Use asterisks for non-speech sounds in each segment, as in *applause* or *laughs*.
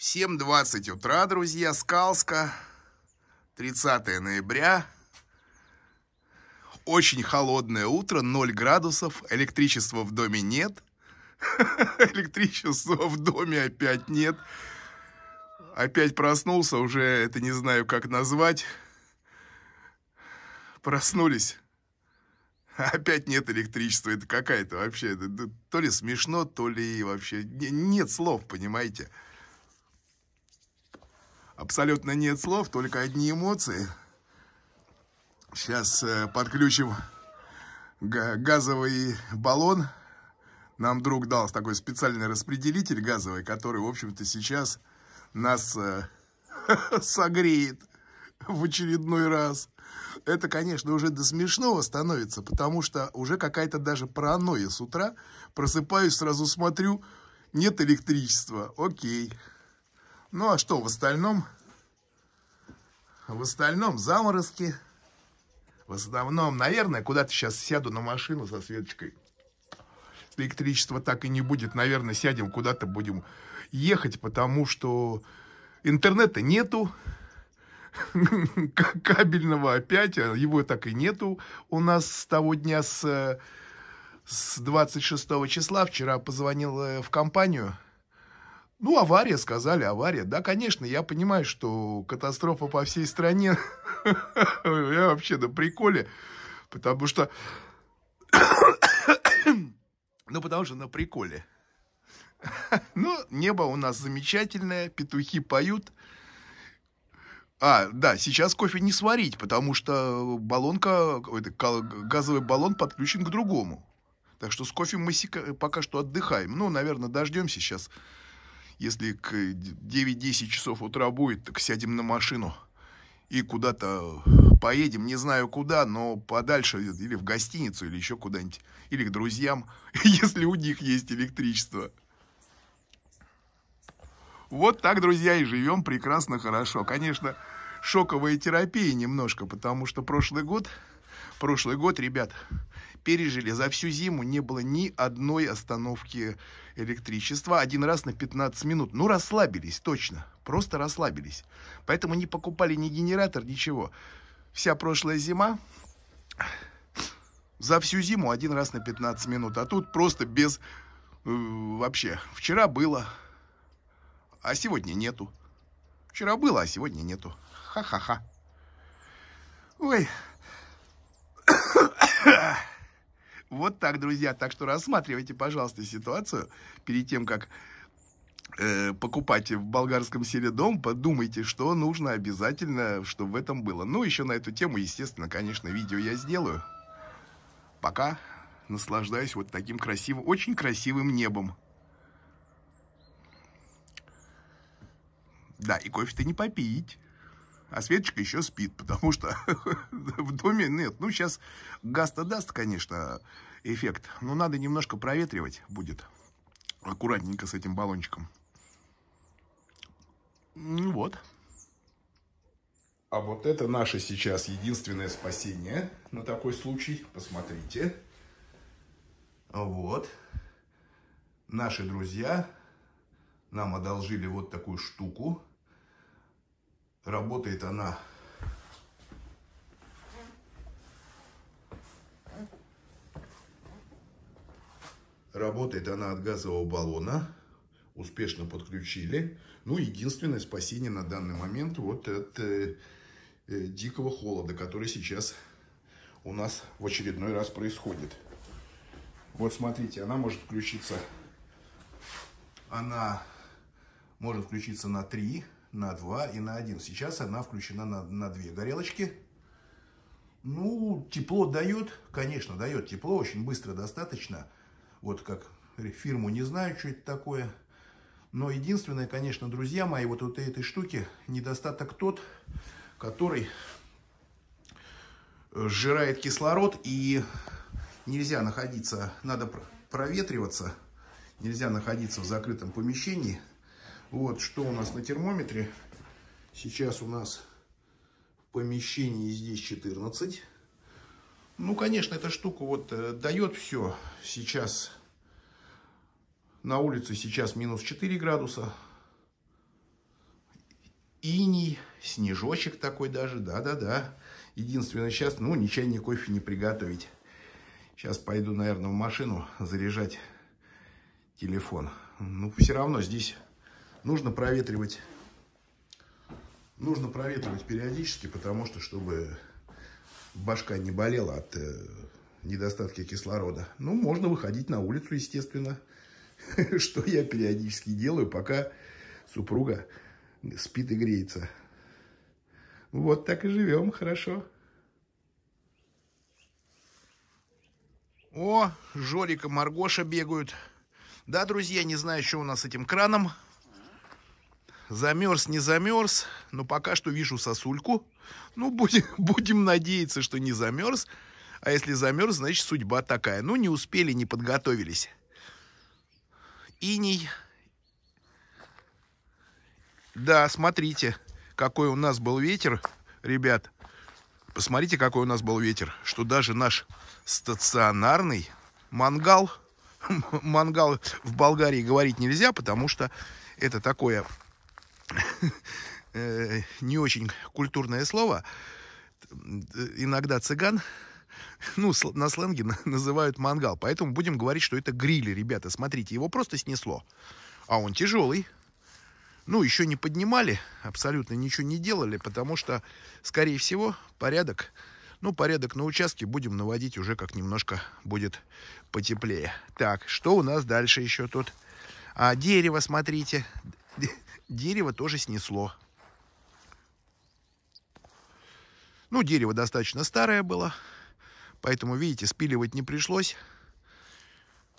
7.20 утра, друзья, Скалска, 30 ноября. Очень холодное утро, 0 градусов, электричества в доме нет. *laughs* Электричества в доме опять нет. Опять проснулся, уже это не знаю, как назвать. Проснулись. *laughs* Опять нет электричества. Это какая-то вообще... То ли смешно, то ли вообще... Нет слов, понимаете? Абсолютно нет слов, только одни эмоции. Сейчас э, подключим газовый баллон. Нам друг дал такой специальный распределитель газовый, который, в общем-то, сейчас нас э, *laughs* согреет в очередной раз. Это, конечно, уже до смешного становится, потому что уже какая-то даже паранойя с утра. Просыпаюсь, сразу смотрю, нет электричества. Окей. Ну а что в остальном? В остальном заморозки. В основном, наверное, куда-то сейчас сяду на машину со Светочкой. Электричества так и не будет. Наверное, сядем куда-то, будем ехать, потому что интернета нету. Кабельного опять, а его так и нету у нас с того дня, с, с 26 числа. Вчера позвонил э, в компанию, ну, авария, сказали, авария. Да, конечно, я понимаю, что катастрофа по всей стране. *laughs* Я вообще на приколе, потому что... *coughs* Ну, потому что на приколе. *laughs* Ну, небо у нас замечательное, петухи поют. А, да, сейчас кофе не сварить, потому что баллонка, газовый баллон подключен к другому. Так что с кофе мы пока что отдыхаем. Ну, наверное, дождемся сейчас если к 9-10 э, часов утра будет, так сядем на машину и куда-то поедем, не знаю куда, но подальше, или в гостиницу, или еще куда-нибудь, или к друзьям, *laughs* если у них есть электричество. Вот так, друзья, и живем прекрасно, хорошо. Конечно, шоковая терапия немножко, потому что прошлый год, прошлый год, ребят, пережили. За всю зиму не было ни одной остановки электричества. Один раз на 15 минут. Ну, расслабились, точно. Просто расслабились. Поэтому не покупали ни генератор, ничего. Вся прошлая зима за всю зиму один раз на 15 минут. А тут просто без... Э, вообще, вчера было, а сегодня нету. Вчера было, а сегодня нету. Ха-ха-ха. Ой. Вот так, друзья. Так что рассматривайте, пожалуйста, ситуацию перед тем, как э, покупать в болгарском селе дом, подумайте, что нужно обязательно, чтобы в этом было. Ну, еще на эту тему, естественно, конечно, видео я сделаю. Пока наслаждаюсь вот таким красивым, очень красивым небом. Да, и кофе-то не попить а Светочка еще спит, потому что *laughs* в доме нет. Ну, сейчас газ-то даст, конечно, эффект, но надо немножко проветривать будет. Аккуратненько с этим баллончиком. Ну, вот. А вот это наше сейчас единственное спасение на такой случай. Посмотрите. Вот. Наши друзья нам одолжили вот такую штуку. Работает она Работает она от газового баллона. Успешно подключили. Ну, единственное спасение на данный момент вот от э, э, дикого холода, который сейчас у нас в очередной раз происходит. Вот смотрите, она может включиться, она может включиться на 3 на 2 и на 1. Сейчас она включена на, на 2 горелочки. Ну, тепло дает, конечно, дает тепло, очень быстро достаточно. Вот как фирму не знаю, что это такое. Но единственное, конечно, друзья мои, вот, вот этой штуки недостаток тот, который э, сжирает кислород и нельзя находиться, надо проветриваться, нельзя находиться в закрытом помещении, вот что у нас на термометре. Сейчас у нас в помещении здесь 14. Ну, конечно, эта штука вот э, дает все. Сейчас на улице сейчас минус 4 градуса. Иний, снежочек такой даже, да-да-да. Единственное, сейчас, ну, ни чай, ни кофе не приготовить. Сейчас пойду, наверное, в машину заряжать телефон. Ну, все равно здесь Нужно проветривать, нужно проветривать периодически, потому что, чтобы башка не болела от э, недостатка кислорода. Ну, можно выходить на улицу, естественно, *laughs* что я периодически делаю, пока супруга спит и греется. Вот так и живем, хорошо. О, Жорика, Маргоша бегают. Да, друзья, не знаю, что у нас с этим краном. Замерз, не замерз, но пока что вижу сосульку. Ну, будем, *laughs* будем надеяться, что не замерз. А если замерз, значит, судьба такая. Ну, не успели, не подготовились. Иней. Да, смотрите, какой у нас был ветер, ребят. Посмотрите, какой у нас был ветер, что даже наш стационарный мангал, *laughs* мангал в Болгарии говорить нельзя, потому что это такое Э, не очень культурное слово. Иногда цыган ну, на сленге называют мангал. Поэтому будем говорить, что это гриль, ребята. Смотрите, его просто снесло. А он тяжелый. Ну, еще не поднимали, абсолютно ничего не делали, потому что, скорее всего, порядок, ну, порядок на участке будем наводить уже как немножко будет потеплее. Так, что у нас дальше еще тут? А, дерево, смотрите, дерево тоже снесло. Ну, дерево достаточно старое было, поэтому, видите, спиливать не пришлось.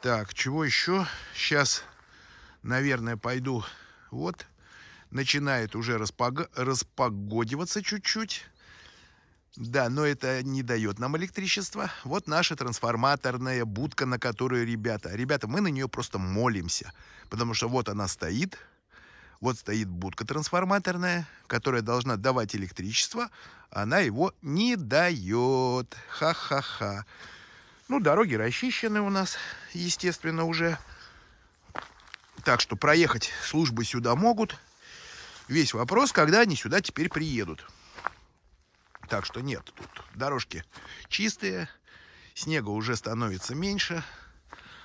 Так, чего еще? Сейчас, наверное, пойду. Вот, начинает уже распог... распогодиваться чуть-чуть. Да, но это не дает нам электричества. Вот наша трансформаторная будка, на которую ребята... Ребята, мы на нее просто молимся, потому что вот она стоит, вот стоит будка трансформаторная, которая должна давать электричество, она его не дает. Ха-ха-ха. Ну, дороги расчищены у нас, естественно, уже. Так что проехать службы сюда могут. Весь вопрос, когда они сюда теперь приедут. Так что нет, тут дорожки чистые, снега уже становится меньше.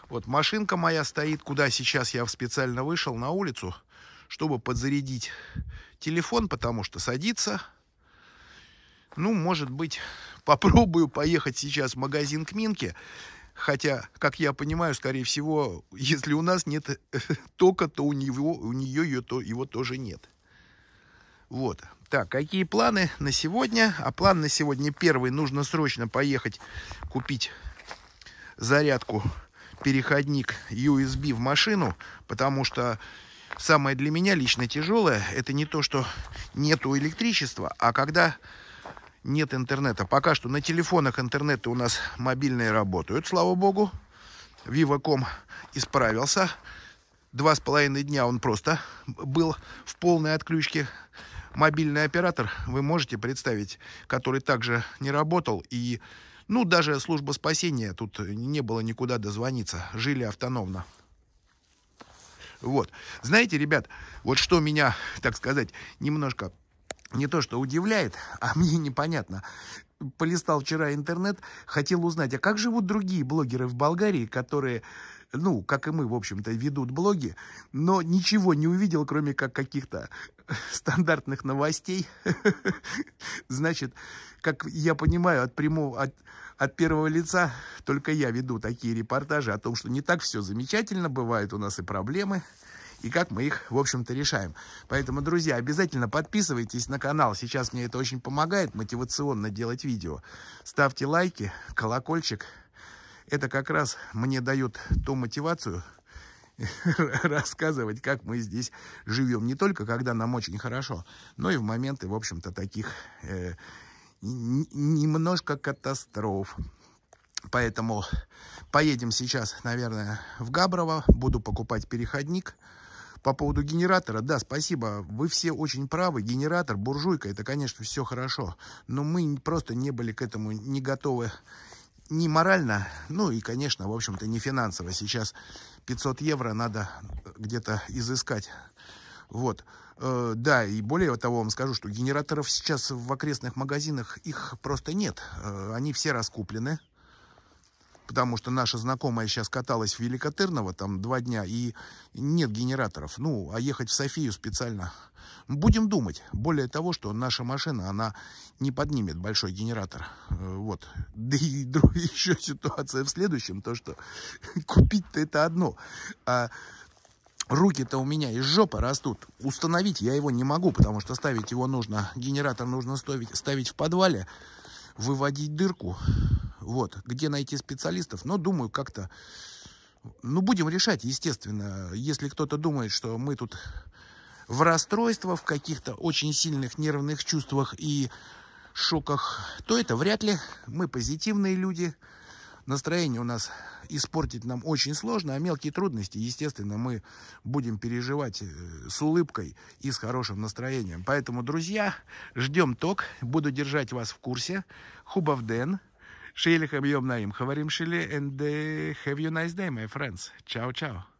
Вот машинка моя стоит, куда сейчас я специально вышел на улицу, чтобы подзарядить телефон, потому что садится. Ну, может быть, *laughs* попробую поехать сейчас в магазин к Минке. Хотя, как я понимаю, скорее всего, *laughs* если у нас нет *laughs* тока, то у, него, у нее ее, то, его тоже нет. Вот. Так, какие планы на сегодня? А план на сегодня первый. Нужно срочно поехать купить зарядку, переходник USB в машину, потому что самое для меня лично тяжелое, это не то, что нету электричества, а когда нет интернета. Пока что на телефонах интернеты у нас мобильные работают, слава богу. Viva.com исправился. Два с половиной дня он просто был в полной отключке. Мобильный оператор, вы можете представить, который также не работал. И, ну, даже служба спасения, тут не было никуда дозвониться. Жили автономно. Вот. Знаете, ребят, вот что меня, так сказать, немножко не то что удивляет, а мне непонятно. Полистал вчера интернет, хотел узнать, а как живут другие блогеры в Болгарии, которые ну, как и мы, в общем-то, ведут блоги, но ничего не увидел, кроме как каких-то *laughs* стандартных новостей. *laughs* Значит, как я понимаю, от прямого, от, от первого лица только я веду такие репортажи о том, что не так все замечательно, бывают у нас и проблемы, и как мы их, в общем-то, решаем. Поэтому, друзья, обязательно подписывайтесь на канал. Сейчас мне это очень помогает мотивационно делать видео. Ставьте лайки, колокольчик это как раз мне дает ту мотивацию, *laughs* рассказывать, как мы здесь живем. Не только, когда нам очень хорошо, но и в моменты, в общем-то, таких э, немножко катастроф. Поэтому поедем сейчас, наверное, в Габрово. Буду покупать переходник. По поводу генератора, да, спасибо, вы все очень правы, генератор, буржуйка, это, конечно, все хорошо, но мы просто не были к этому не готовы не морально, ну и, конечно, в общем-то, не финансово. Сейчас 500 евро надо где-то изыскать. Вот. Э, да, и более того, вам скажу, что генераторов сейчас в окрестных магазинах их просто нет. Э, они все раскуплены потому что наша знакомая сейчас каталась в Великотырново там два дня, и нет генераторов. Ну, а ехать в Софию специально. Будем думать. Более того, что наша машина, она не поднимет большой генератор. Э, вот. *laughs* Да и другая *laughs* еще ситуация в следующем, то, что *laughs* купить-то это одно. А Руки-то у меня из жопы растут. Установить я его не могу, потому что ставить его нужно, генератор нужно ставить, ставить в подвале, выводить дырку, вот, где найти специалистов, но думаю, как-то, ну, будем решать, естественно, если кто-то думает, что мы тут в расстройствах, в каких-то очень сильных нервных чувствах и шоках, то это вряд ли, мы позитивные люди, настроение у нас испортить нам очень сложно, а мелкие трудности, естественно, мы будем переживать э, с улыбкой и с хорошим настроением. Поэтому, друзья, ждем ток, буду держать вас в курсе. Хубав Хубавден. Шили хабьем наим хаварим шили, and uh, have you nice day, my friends. Ciao, ciao.